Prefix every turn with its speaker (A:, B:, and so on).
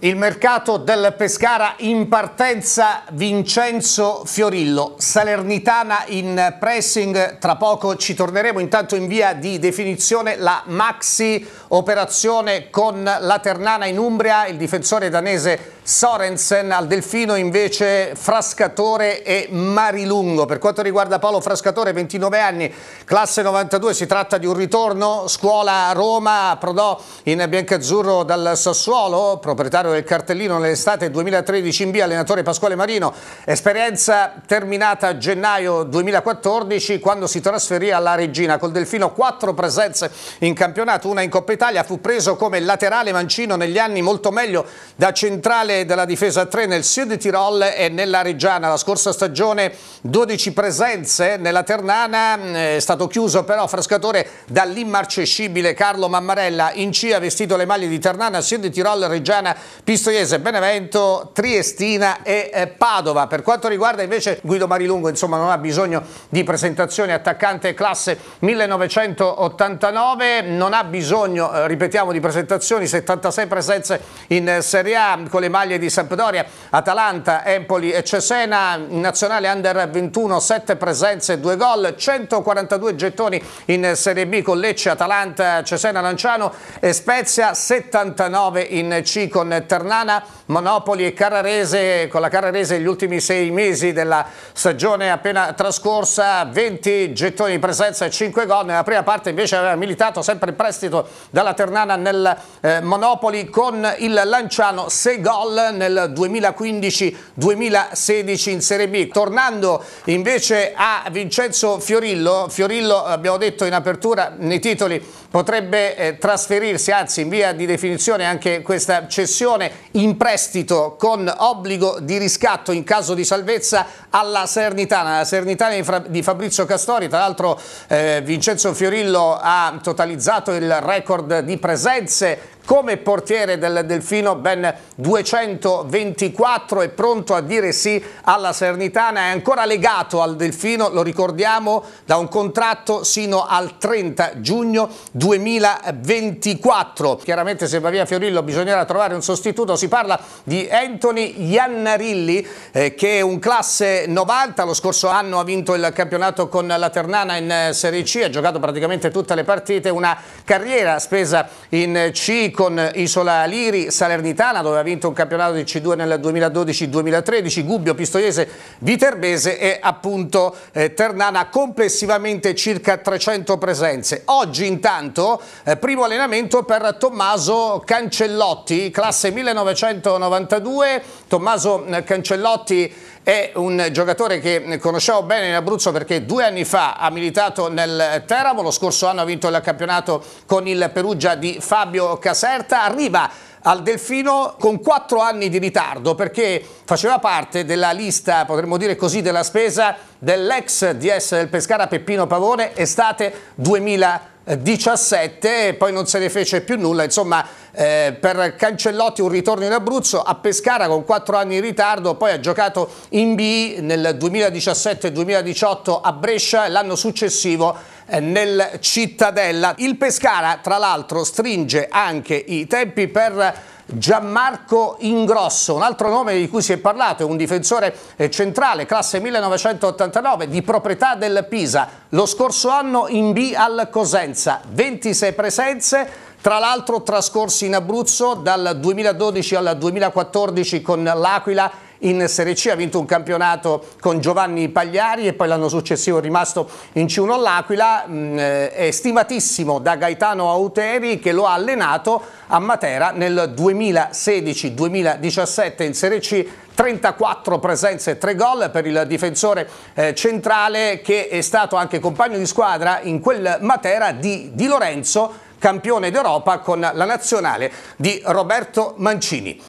A: Il mercato del Pescara in partenza Vincenzo Fiorillo, Salernitana in pressing, tra poco ci torneremo, intanto in via di definizione la maxi operazione con la Ternana in Umbria, il difensore danese Sorensen, al Delfino invece Frascatore e Marilungo. Per quanto riguarda Paolo Frascatore, 29 anni, classe 92, si tratta di un ritorno, scuola a Roma, approdò in biancazzurro dal Sassuolo, proprietario del cartellino nell'estate 2013 in via, allenatore Pasquale Marino, esperienza terminata a gennaio 2014 quando si trasferì alla Regina. Col Delfino quattro presenze in campionato, una in Coppa Italia, fu preso come laterale mancino negli anni molto meglio da centrale della difesa 3 nel Sud Tirol e nella Reggiana. La scorsa stagione 12 presenze nella Ternana, eh, è stato chiuso però Frascatore dall'immarcescibile Carlo Mammarella. In C ha vestito le maglie di Ternana, Sud Tirol, Reggiana, Pistoiese, Benevento, Triestina e eh, Padova. Per quanto riguarda invece Guido Marilungo, insomma non ha bisogno di presentazioni, attaccante classe 1989, non ha bisogno, eh, ripetiamo, di presentazioni, 76 presenze in Serie A con le maglie maglie di Sampdoria, Atalanta, Empoli e Cesena, nazionale under 21, 7 presenze, 2 gol, 142 gettoni in Serie B con Lecce, Atalanta, Cesena, Lanciano e Spezia, 79 in C con Ternana, Monopoli e Carrarese, con la Carrarese gli ultimi 6 mesi della stagione appena trascorsa, 20 gettoni di presenza e 5 gol, nella prima parte invece aveva militato sempre in prestito dalla Ternana nel eh, Monopoli con il Lanciano, 6 gol gol nel 2015-2016 in Serie B. Tornando invece a Vincenzo Fiorillo, Fiorillo abbiamo detto in apertura nei titoli potrebbe eh, trasferirsi, anzi in via di definizione anche questa cessione in prestito con obbligo di riscatto in caso di salvezza alla Sernitana, la Sernitana di Fabrizio Castori, tra l'altro eh, Vincenzo Fiorillo ha totalizzato il record di presenze come portiere del Delfino ben 224 è pronto a dire sì alla Sernitana, è ancora legato al Delfino, lo ricordiamo, da un contratto sino al 30 giugno 2024. Chiaramente se va via Fiorillo bisognerà trovare un sostituto, si parla di Anthony Iannarilli eh, che è un classe 90, lo scorso anno ha vinto il campionato con la Ternana in eh, Serie C, ha giocato praticamente tutte le partite, una carriera spesa in eh, C con Isola Liri, Salernitana dove ha vinto un campionato di C2 nel 2012-2013, Gubbio, Pistoiese, Viterbese e appunto eh, Ternana complessivamente circa 300 presenze. Oggi intanto intanto eh, primo allenamento per Tommaso Cancellotti, classe 1992. Tommaso eh, Cancellotti è un giocatore che conosciamo bene in Abruzzo perché due anni fa ha militato nel Teramo, lo scorso anno ha vinto il campionato con il Perugia di Fabio Caserta, arriva al Delfino con quattro anni di ritardo perché faceva parte della lista, potremmo dire così, della spesa dell'ex DS del Pescara Peppino Pavone estate 2000. 17 e poi non se ne fece più nulla, insomma eh, per Cancellotti un ritorno in Abruzzo, a Pescara con 4 anni in ritardo, poi ha giocato in B nel 2017-2018 a Brescia e l'anno successivo eh, nel Cittadella. Il Pescara tra l'altro stringe anche i tempi per Gianmarco Ingrosso, un altro nome di cui si è parlato, è un difensore eh, centrale, classe 1989, di proprietà del Pisa, lo scorso anno in B al Cosenza, 26 presenze, tra l'altro trascorsi in Abruzzo dal 2012 al 2014 con l'Aquila in Serie C, ha vinto un campionato con Giovanni Pagliari e poi l'anno successivo è rimasto in C1 all'Aquila, mm, eh, è stimatissimo da Gaetano Auteri che lo ha allenato a Matera nel 2016-2017 in Serie C 34 presenze e 3 gol per il difensore eh, centrale che è stato anche compagno di squadra in quel Matera di Di Lorenzo, campione d'Europa con la nazionale di Roberto Mancini.